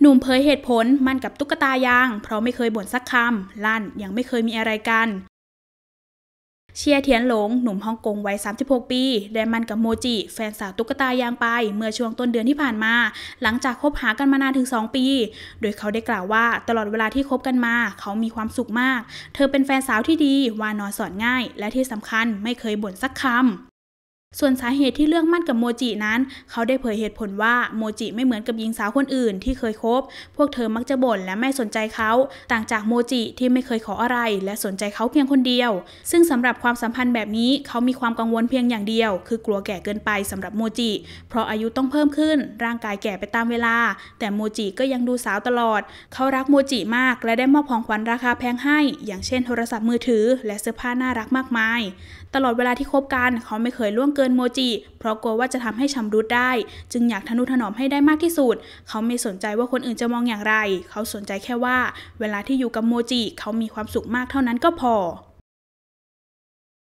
หนุ่มเผยเหตุผลมันกับตุ๊กตายางเพราะไม่เคยบ่นสักคำลั่นยังไม่เคยมีอะไรกัน เชียเทียนหลงหนุ่มฮ่องกงวัย36 ปีได้มันกับโมจิ แฟนสาวตุ๊กตายางไปเมื่อช่วงต้นเดือนที่ผ่านมา หลังจากคบหากันมานานถึง 2 ปี โดยเขาได้กล่าวว่าตลอดเวลาที่คบกันมา เขามีความสุขมาก เธอเป็นแฟนสาวที่ดีวานอนสอนง่าย และที่สำคัญไม่เคยบ่นสักคำส่วนสาเหตุที่เลือกมั่นกับโมจินั้น เขาได้เผยเหตุผลว่าโมจิไม่เหมือนกับหญิงสาวคนอื่นที่เคยคบ พวกเธอมักจะบ่นและไม่สนใจเขา ต่างจากโมจิที่ไม่เคยขออะไร และสนใจเขาเพียงคนเดียว ซึ่งสำหรับความสัมพันธ์แบบนี้เขามีความกังวลเพียงอย่างเดียว คือกลัวแก่เกินไปสำหรับโมจิ เพราะอายุต้องเพิ่มขึ้นร่างกายแก่ไปตามเวลา แต่โมจิก็ยังดูสาวตลอด เขารักโมจิมากและได้มอบของขวัญราคาแพงให้อย่างเช่นโทรศัพท์มือถือ และเสื้อผ้าน่ารักมากมาย ตลอดเวลาที่คบกันเขาไม่เคยล่วงเกินินโมจิเพราะกลัวว่าจะทำให้ชำรุดได้ จึงอยากทนุถนอมให้ได้มากที่สุด เขาไม่สนใจว่าคนอื่นจะมองอย่างไร เขาสนใจแค่ว่า เวลาที่อยู่กับโมจิเขามีความสุขมากเท่านั้นก็พอ